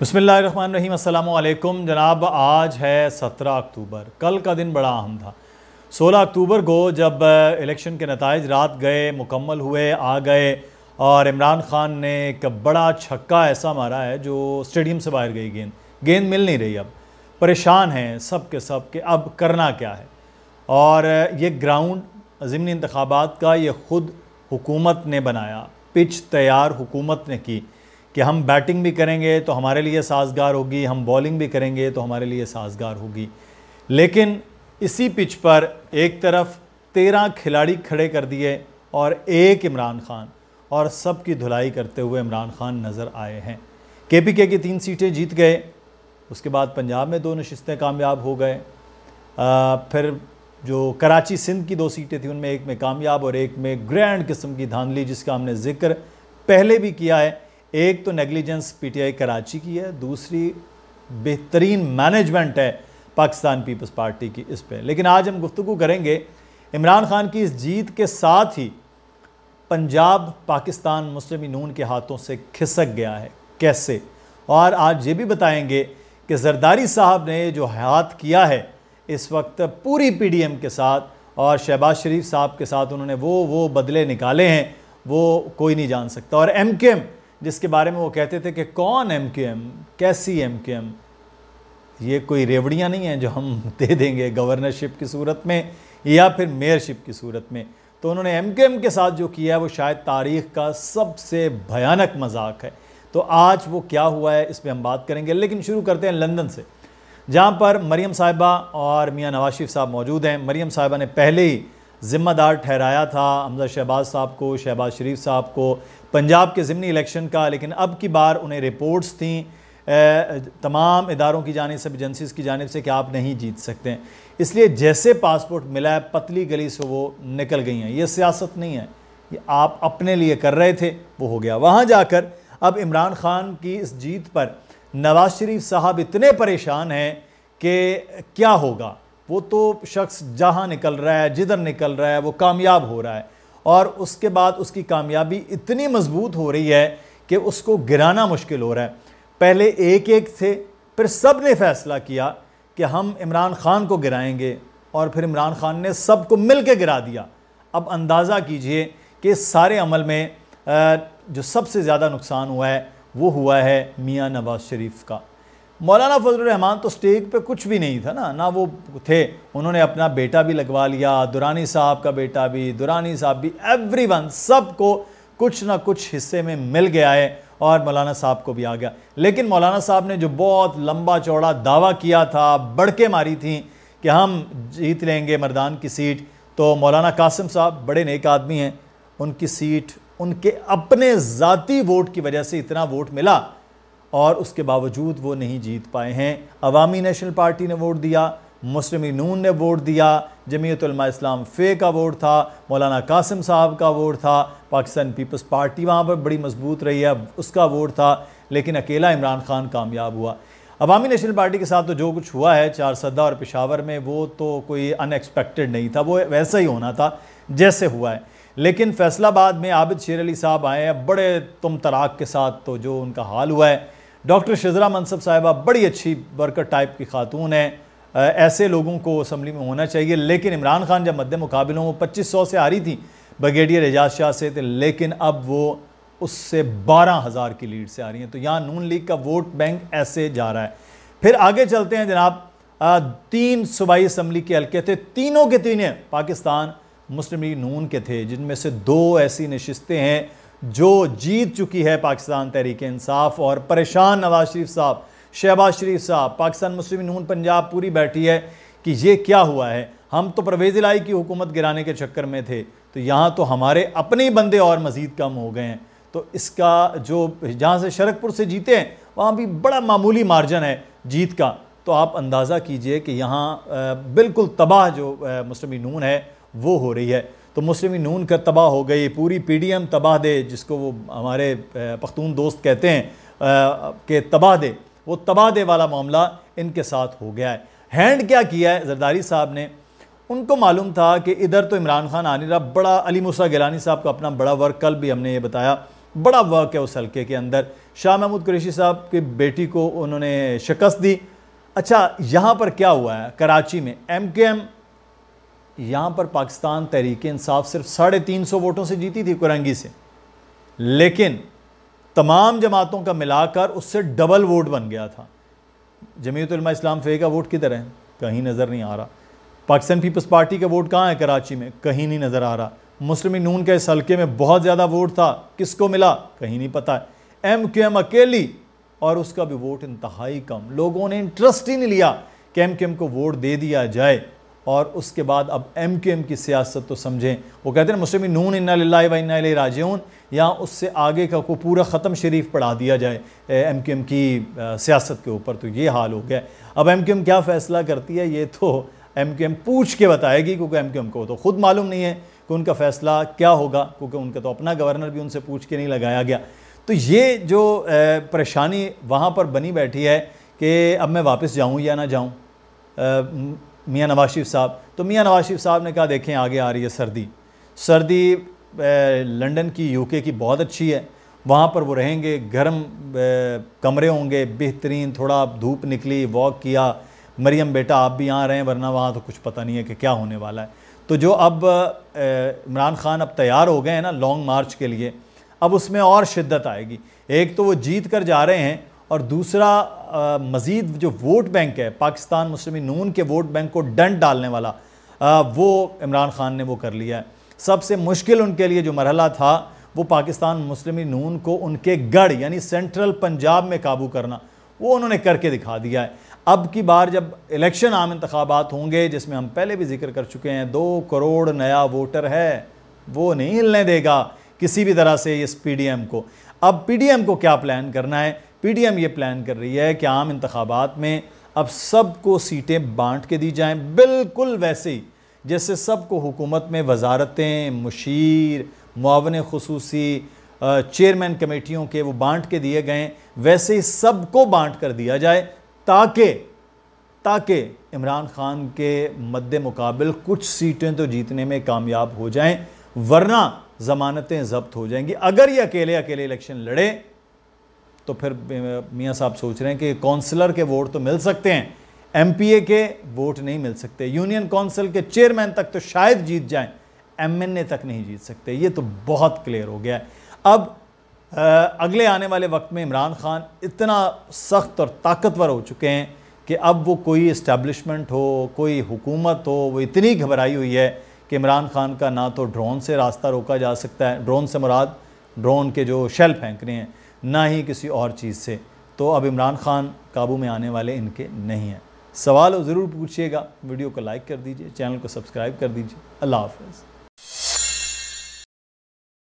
बसमीम जनाब आज है सत्रह अक्टूबर कल का दिन बड़ा अहम था सोलह अक्टूबर को जब इलेक्शन के नतज रात गए मुकम्मल हुए आ गए और इमरान ख़ान ने एक बड़ा छक्का ऐसा मारा है जो स्टेडियम से बाहर गई गेंद गेंद मिल नहीं रही अब परेशान हैं सब के सब के अब करना क्या है और ये ग्राउंड ज़मनी इंतबात का ये ख़ुद हुकूमत ने बनाया पिच तैयार हुकूमत ने की कि हम बैटिंग भी करेंगे तो हमारे लिए साजगार होगी हम बॉलिंग भी करेंगे तो हमारे लिए साजगार होगी लेकिन इसी पिच पर एक तरफ तेरह खिलाड़ी खड़े कर दिए और एक इमरान खान और सब की धुलाई करते हुए इमरान खान नज़र आए हैं केपीके की तीन सीटें जीत गए उसके बाद पंजाब में दो नशस्तें कामयाब हो गए आ, फिर जो कराची सिंध की दो सीटें थी उनमें एक में कामयाब और एक में ग्रैंड किस्म की धांधली जिसका हमने जिक्र पहले भी किया है एक तो नेगलिजेंस पीटीआई कराची की है दूसरी बेहतरीन मैनेजमेंट है पाकिस्तान पीपल्स पार्टी की इस पर लेकिन आज हम गुफ्तु करेंगे इमरान खान की इस जीत के साथ ही पंजाब पाकिस्तान मुस्लिम नून के हाथों से खिसक गया है कैसे और आज ये भी बताएंगे कि जरदारी साहब ने जो हाथ किया है इस वक्त पूरी पीडीएम के साथ और शहबाज शरीफ साहब के साथ उन्होंने वो वो बदले निकाले हैं वो कोई नहीं जान सकता और एम जिसके बारे में वो कहते थे कि कौन एम क्यू एम कैसी एम क्यू एम ये कोई रेवड़ियाँ नहीं हैं जो हम दे देंगे गवर्नरशिप की सूरत में या फिर मेयरशिप की सूरत में तो उन्होंने एम क्यू एम के साथ जो किया है वो शायद तारीख का सबसे भयानक मजाक है तो आज वो क्या हुआ है इस पर हम बात करेंगे लेकिन शुरू करते हैं लंदन से जहाँ पर मरीम साहिबा और मियाँ नवाज शरीफ साहब मौजूद हैं मरीम साहिबा ने पहले ही ज़िम्मेदार ठहराया था हमजा शहबाज साहब को शहबाज शरीफ साहब को पंजाब के ज़मनी इलेक्शन का लेकिन अब की बार उन्हें रिपोर्ट्स थी तमाम इदारों की जानब सब एजेंसीज़ की जानब से कि आप नहीं जीत सकते इसलिए जैसे पासपोर्ट मिला है पतली गली से वो निकल गई हैं ये सियासत नहीं है ये आप अपने लिए कर रहे थे वो हो गया वहाँ जाकर अब इमरान खान की इस जीत पर नवाज शरीफ साहब इतने परेशान हैं कि क्या होगा वो तो शख्स जहाँ निकल रहा है जिधर निकल रहा है वो कामयाब हो रहा है और उसके बाद उसकी कामयाबी इतनी मजबूत हो रही है कि उसको गिराना मुश्किल हो रहा है पहले एक एक थे फिर सब ने फैसला किया कि हम इमरान खान को गिराएंगे और फिर इमरान खान ने सबको मिल के गिरा दिया अब अंदाज़ा कीजिए कि सारे अमल में जो सबसे ज़्यादा नुकसान हुआ है वो हुआ है मियाँ नवाज़ शरीफ का मौलाना फजल रहमान तो स्टेज पे कुछ भी नहीं था ना ना वो थे उन्होंने अपना बेटा भी लगवा लिया दुरानी साहब का बेटा भी दुरानी साहब भी एवरी वन सब को कुछ ना कुछ हिस्से में मिल गया है और मौलाना साहब को भी आ गया लेकिन मौलाना साहब ने जो बहुत लंबा चौड़ा दावा किया था बढ़के मारी थी कि हम जीत लेंगे मरदान की सीट तो मौलाना कासिम साहब बड़े नेक आदमी हैं उनकी सीट उनके अपने ज़ाती वोट की वजह से इतना वोट मिला और उसके बावजूद वो नहीं जीत पाए हैं अवामी नेशनल पार्टी ने वोट दिया मुस्लिम नून ने वोट दिया जमीयत इस्लाम फ़े का वोट था मौलाना कासिम साहब का वोट था पाकिस्तान पीपल्स पार्टी वहाँ पर बड़ी मजबूत रही है उसका वोट था लेकिन अकेला इमरान खान कामयाब हुआ अवामी नेशनल पार्टी के साथ तो जो कुछ हुआ है चार सदा और पेशावर में वो तो कोई अनएक्सपेक्टेड नहीं था वो वैसा ही होना था जैसे हुआ है लेकिन फैसलाबाद में आबिद शेर अली साहब आए हैं बड़े तुम तराक के साथ तो जो उनका हाल हुआ है डॉक्टर शजरा मनसब साहिबा बड़ी अच्छी वर्कर टाइप की खातून हैं ऐसे लोगों को असम्बली में होना चाहिए लेकिन इमरान खान जब मद्दे मुकाबलों हों वो पच्चीस सौ से आ रही थी ब्रिगेडियर एजाज शाह से थे तो लेकिन अब वो उससे बारह हज़ार की लीड से आ रही हैं तो यहाँ नून लीग का वोट बैंक ऐसे जा रहा है फिर आगे चलते हैं जनाब तीन सूबाई इसम्बली के हल्के थे तीनों के तीन पाकिस्तान मुस्लिम लीग नून के थे जिनमें से दो ऐसी नशस्तें हैं जो जीत चुकी है पाकिस्तान तहरीक इंसाफ और परेशान नवाज शरीफ साहब शहबाज शरीफ साहब पाकिस्तान मुस्लिम नून पंजाब पूरी बैठी है कि ये क्या हुआ है हम तो परवेज़ लाई की हुकूमत गिराने के चक्कर में थे तो यहाँ तो हमारे अपने ही बंदे और मज़ीद कम हो गए हैं तो इसका जो जहाँ से शरकपुर से जीते हैं वहाँ भी बड़ा मामूली मार्जन है जीत का तो आप अंदाज़ा कीजिए कि यहाँ बिल्कुल तबाह जो मुस्लिम नून है वो हो रही है तो मुस्लिम नून का तबाह हो गई पूरी पी डी एम तबाह दे जिसको वो हमारे पख्तून दोस्त कहते हैं कि तबाह दे वो तबाह दे वाला मामला इनके साथ हो गया है हैंड क्या किया है जरदारी साहब ने उनको मालूम था कि इधर तो इमरान खान आने रहा बड़ा अली मूसा गिलानी साहब का अपना बड़ा वर्क कल भी हमने ये बताया बड़ा वर्क है उस हल्के के अंदर शाह महमूद कुरेशी साहब की बेटी को उन्होंने शिकस्त दी अच्छा यहाँ पर क्या हुआ है कराची में एम के एम यहाँ पर पाकिस्तान तहरीक इंसाफ सिर्फ साढ़े तीन सौ वोटों से जीती थी कुरंगी से लेकिन तमाम जमातों का मिलाकर उससे डबल वोट बन गया था जमीयतलमा इस्लाम फ़े का वोट किधर है कहीं नज़र नहीं आ रहा पाकिस्तान पीपल्स पार्टी का वोट कहाँ है कराची में कहीं नहीं नज़र आ रहा मुस्लिम नून के इस हल्के में बहुत ज़्यादा वोट था किसको मिला कहीं नहीं पता है एम क्यू एम अकेली और उसका भी वोट इंतहाई कम लोगों ने इंटरेस्ट ही नहीं लिया कि एम क्यू एम को वोट दे दिया जाए और उसके बाद अब एम क्यू एम की सियासत तो समझें वो कहते हैं मुस्लिम नून इन्ना व इन राजून या उससे आगे का को पूरा ख़त्म शरीफ पढ़ा दिया जाए एम क्यू एम की सियासत के ऊपर तो ये हाल हो गया अब एम क्यू एम क्या फ़ैसला करती है ये तो एम क्यू एम पूछ के बताएगी क्योंकि एम क्यू एम को तो ख़ुद मालूम नहीं है कि उनका फ़ैसला क्या होगा क्योंकि उनका तो अपना गवर्नर भी उनसे पूछ के नहीं लगाया गया तो ये जो परेशानी वहाँ पर बनी बैठी है कि अब मैं वापस जाऊँ या ना जाऊँ मियाँ नवाज शरीफ साहब तो मियाँ नवाज शरीफ साहब ने कहा देखें आगे आ रही है सर्दी सर्दी लंदन की यूके की बहुत अच्छी है वहाँ पर वो रहेंगे गर्म कमरे होंगे बेहतरीन थोड़ा धूप निकली वॉक किया मरियम बेटा आप भी यहाँ रहें वरना वहाँ तो कुछ पता नहीं है कि क्या होने वाला है तो जो अब इमरान खान अब तैयार हो गए हैं ना लॉन्ग मार्च के लिए अब उसमें और शिद्दत आएगी एक तो वो जीत कर जा रहे हैं और दूसरा आ, मज़ीद जो वोट बैंक है पाकिस्तान मुस्लिम नून के वोट बैंक को डंट डालने वाला आ, वो इमरान ख़ान ने वो कर लिया है सबसे मुश्किल उनके लिए जो मरहला था वो पाकिस्तान मुस्लिम नून को उनके गढ़ यानी सेंट्रल पंजाब में काबू करना वो उन्होंने करके दिखा दिया है अब की बार जब इलेक्शन आम इंतबात होंगे जिसमें हम पहले भी जिक्र कर चुके हैं दो करोड़ नया वोटर है वो नहीं हिलने देगा किसी भी तरह से इस पी डी एम को अब पी डी एम को क्या प्लान करना है पी टी एम ये प्लान कर रही है कि आम इंतबात में अब सबको सीटें बांट के दी जाएँ बिल्कुल वैसे ही जैसे सबको हुकूमत में वजारतें मुशीर मुआवन खसूसी चेयरमैन कमेटियों के वो बांट के दिए गए वैसे ही सबको बांट कर दिया जाए ताकि ताकि इमरान ख़ान के मद्द मुकाबल कुछ सीटें तो जीतने में कामयाब हो जाएं वरना ज़मानतें जब्त हो जाएंगी अगर ये अकेले अकेले इलेक्शन लड़े तो फिर मियाँ साहब सोच रहे हैं कि काउंसलर के वोट तो मिल सकते हैं एमपीए के वोट नहीं मिल सकते यूनियन काउंसिल के चेयरमैन तक तो शायद जीत जाएं एमएनए तक नहीं जीत सकते ये तो बहुत क्लियर हो गया है अब आ, अगले आने वाले वक्त में इमरान खान इतना सख्त और ताकतवर हो चुके हैं कि अब वो कोई इस्टेब्लिशमेंट हो कोई हुकूमत हो वो इतनी घबराई हुई है कि इमरान खान का ना तो ड्रोन से रास्ता रोका जा सकता है ड्रोन से मुराद ड्रोन के जो शेल फेंक रहे हैं ना ही किसी और चीज़ से तो अब इमरान खान काबू में आने वाले इनके नहीं हैं सवाल ज़रूर पूछिएगा वीडियो को लाइक कर दीजिए चैनल को सब्सक्राइब कर दीजिए अल्लाह हाफ